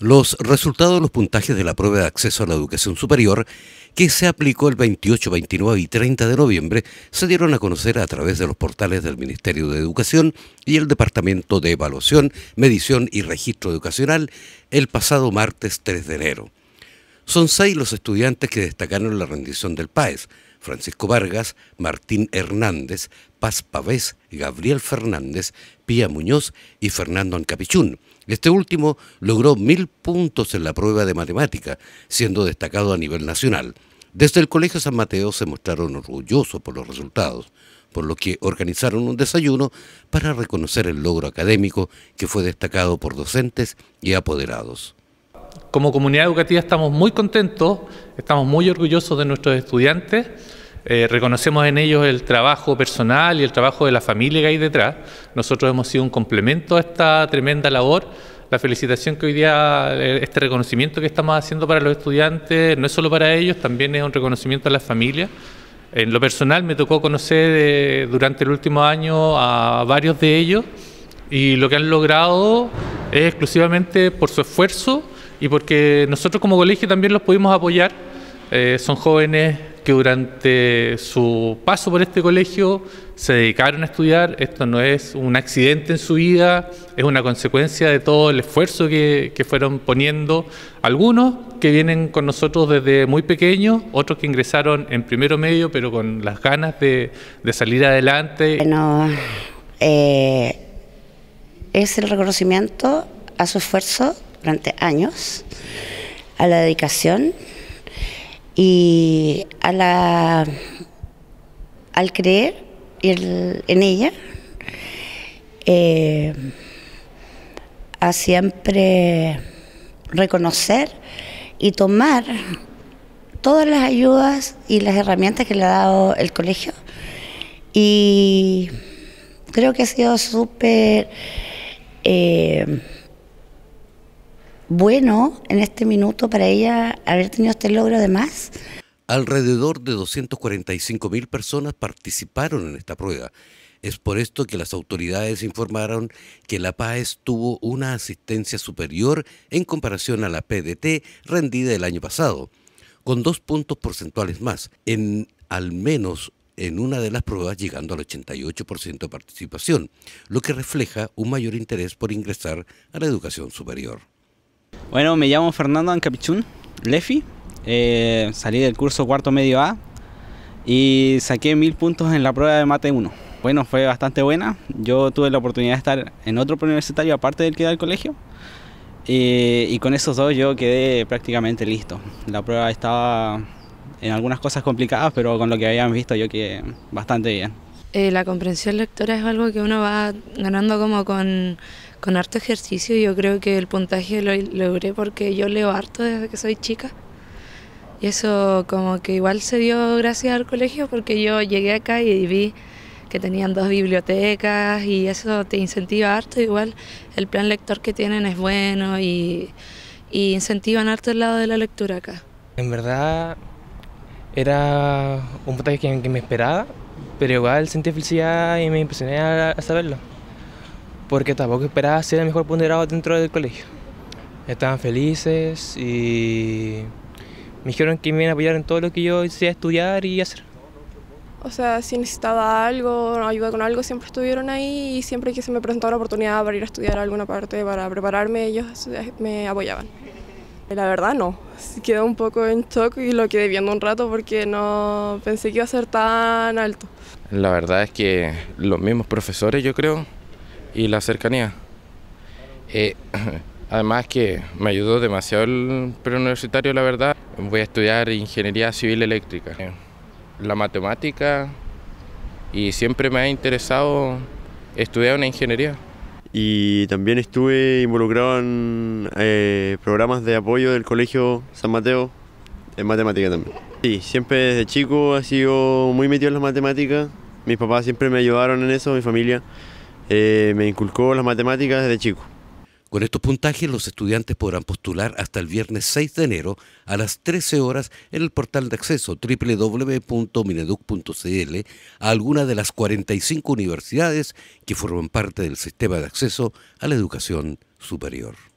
los resultados de los puntajes de la prueba de acceso a la educación superior que se aplicó el 28, 29 y 30 de noviembre se dieron a conocer a través de los portales del Ministerio de Educación y el Departamento de Evaluación, Medición y Registro Educacional el pasado martes 3 de enero. Son seis los estudiantes que destacaron la rendición del PAES. Francisco Vargas, Martín Hernández, Paz Pavés, Gabriel Fernández, Pía Muñoz y Fernando Ancapichún. Este último logró mil puntos en la prueba de matemática, siendo destacado a nivel nacional. Desde el Colegio San Mateo se mostraron orgullosos por los resultados, por lo que organizaron un desayuno para reconocer el logro académico que fue destacado por docentes y apoderados como comunidad educativa estamos muy contentos, estamos muy orgullosos de nuestros estudiantes, eh, reconocemos en ellos el trabajo personal y el trabajo de la familia que hay detrás. Nosotros hemos sido un complemento a esta tremenda labor. La felicitación que hoy día, eh, este reconocimiento que estamos haciendo para los estudiantes, no es solo para ellos, también es un reconocimiento a las familias. En lo personal me tocó conocer eh, durante el último año a varios de ellos y lo que han logrado es exclusivamente por su esfuerzo y porque nosotros como colegio también los pudimos apoyar. Eh, son jóvenes que durante su paso por este colegio se dedicaron a estudiar. Esto no es un accidente en su vida, es una consecuencia de todo el esfuerzo que, fueron poniendo. Algunos que vienen con nosotros desde muy pequeños, otros que ingresaron en primero medio, pero con las ganas de, salir adelante. Bueno, eh, es el reconocimiento a su esfuerzo durante años a la dedicación y a la, al creer en ella. Eh, a siempre reconocer y tomar todas las ayudas y las herramientas que le ha dado el colegio. Y creo que ha sido súper eh, bueno en este minuto para ella haber tenido este logro de más. Alrededor de 245 mil personas participaron en esta prueba. Es por esto que las autoridades informaron que La PAES tuvo una asistencia superior en comparación a la PDT rendida el año pasado, con dos puntos porcentuales más, en al menos en una de las pruebas llegando al 88% de participación, lo que refleja un mayor interés por ingresar a la educación superior. Bueno, me llamo Fernando Ancapichún, Lefi. Eh, salí del curso cuarto medio A y saqué mil puntos en la prueba de Mate 1. Bueno, fue bastante buena. Yo tuve la oportunidad de estar en otro preuniversitario aparte del que da el colegio. y con esos dos yo quedé prácticamente listo. La prueba estaba en algunas cosas complicadas, pero con lo que habían visto yo quedé bastante bien. Eh, la comprensión lectora es algo que uno va ganando como con, con harto ejercicio. Yo creo que el puntaje lo logré porque yo leo harto desde que soy chica. Y eso como que igual se dio gracias al colegio porque yo llegué acá y vi que tenían dos bibliotecas y eso te incentiva harto. Igual el plan lector que tienen es bueno y, incentivan harto el lado de la lectura acá. En verdad era un puntaje que, me esperaba, pero igual sentí felicidad y me impresioné a saberlo porque tampoco esperaba ser el mejor ponderado dentro del colegio. Estaban felices y me dijeron que me iban a apoyar en todo lo que yo hiciera estudiar y hacer. O sea, si necesitaba algo, ayuda con algo, siempre estuvieron ahí y siempre que se me presentaba una oportunidad para ir a estudiar a alguna parte, para prepararme, ellos me apoyaban. La verdad no, quedé un poco en shock y lo quedé viendo un rato porque no pensé que iba a ser tan alto. La verdad es que los mismos profesores, yo creo, y la cercanía. Eh, además que me ayudó demasiado el preuniversitario, la verdad. Voy a estudiar ingeniería civil eléctrica. Eh, la matemática y siempre me ha interesado estudiar una ingeniería. Y también estuve involucrado en eh, programas de apoyo del Colegio San Mateo en matemática también. Sí, siempre desde chico he sido muy metido en las matemáticas. Mis papás siempre me ayudaron en eso, mi familia. Eh, me inculcó las matemáticas desde chico. Con estos puntajes los estudiantes podrán postular hasta el viernes 6 de enero a las 13 horas en el portal de acceso www.mineduc.cl a alguna de las 45 universidades que forman parte del sistema de acceso a la educación superior.